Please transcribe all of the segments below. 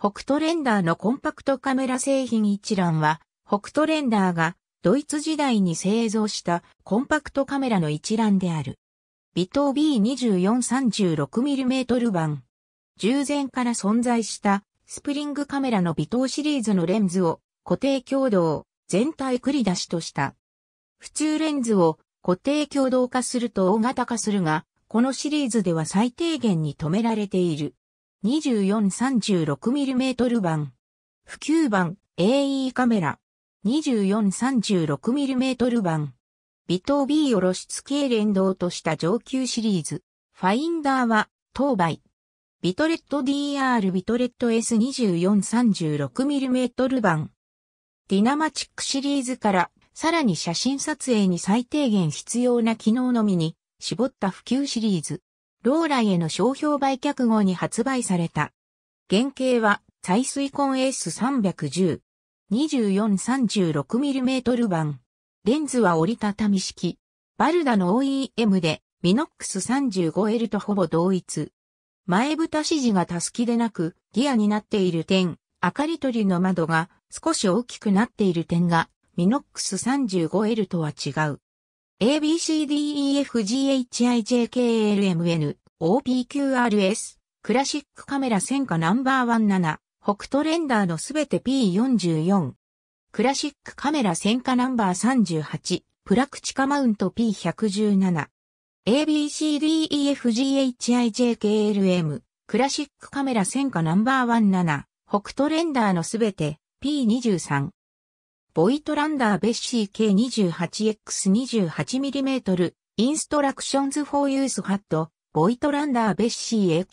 北斗レンダーのコンパクトカメラ製品一覧は、北斗レンダーがドイツ時代に製造したコンパクトカメラの一覧である。微糖 B2436mm 版。従前から存在したスプリングカメラの微糖シリーズのレンズを固定強度を全体繰り出しとした。普通レンズを固定強度化すると大型化するが、このシリーズでは最低限に止められている。2436mm 版。普及版 AE カメラ。2436mm 版。微糖 B おろし付け連動とした上級シリーズ。ファインダーは、当倍。ビトレット DR ビトレット S2436mm 版。ディナマチックシリーズからさらに写真撮影に最低限必要な機能のみに絞った普及シリーズ。ローライへの商標売却後に発売された。原型は、採水コン S310、2436mm 版。レンズは折りたたみ式。バルダの OEM で、ミノックス 35L とほぼ同一。前蓋指示がたすきでなく、ギアになっている点、明かり取りの窓が少し大きくなっている点が、ミノックス 35L とは違う。ABCDEFGHIJKLMN、OPQRS、クラシックカメラ戦火ナンバーワン七北斗レンダーのすべて P44。クラシックカメラ戦火ナンバー38、プラクチカマウント P117。ABCDEFGHIJKLM、クラシックカメラ戦火ナンバーワン七北斗レンダーのすべて P23。ボイトランダーベッシー K28X28mm インストラクションズフォーユースハットボイトランダーベッシー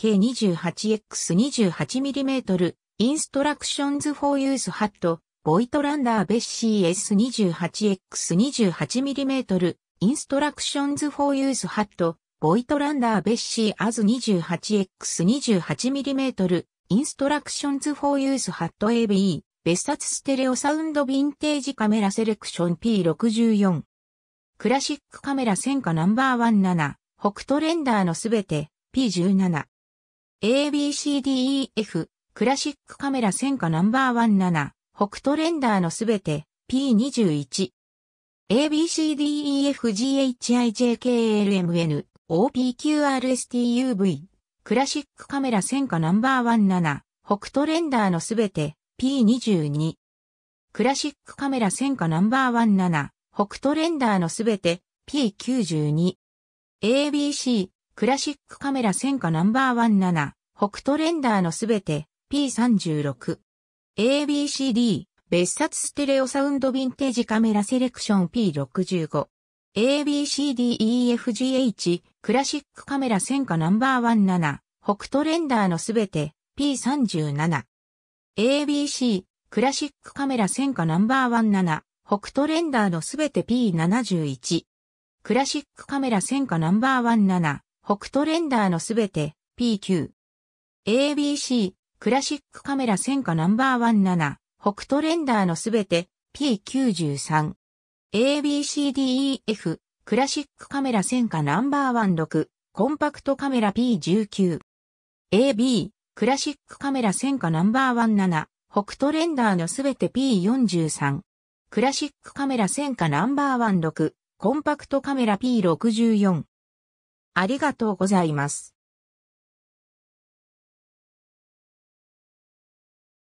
AK28X28mm インストラクションズフォーユースハットボイトランダーベッシー S28X28mm インストラクションズフォーユースハットボイトランダーベッシーアズ 28X28mm インストラクションズフォーユースハット AB 別冊ステレオサウンドヴィンテージカメラセレクション P64。クラシックカメラ戦火ナンバー17、北斗レンダーのすべて P17。ABCDEF、クラシックカメラ戦火ナンバー17、北斗レンダーのすべて P21。ABCDEFGHIJKLMN、OPQRSTUV、クラシックカメラ戦火ナンバー17、北斗レンダーのすべて P22。クラシックカメラ戦火ナンバー17、北斗レンダーのすべて P92。ABC、クラシックカメラ戦火ナンバー17、北斗レンダーのすべて P36。ABCD、別冊ステレオサウンドヴィンテージカメラセレクション P65。ABCDEFGH、クラシックカメラ戦火ナンバー17、北斗レンダーのすべて P37。ABC、クラシックカメラ戦火ナンバー17、北斗レンダーのすべて P71。クラシックカメラ戦火ナンバー17、北斗レンダーのすべて P9。ABC、クラシックカメラ戦火ナンバー17、北斗レンダーのすべて P93。ABCDEF、クラシックカメラ戦火ナンバー16、コンパクトカメラ P19。AB、クラシックカメラ戦火ナンバーワン7、北斗レンダーのすべて P43。クラシックカメラ戦火ナンバーワン6、コンパクトカメラ P64。ありがとうございます。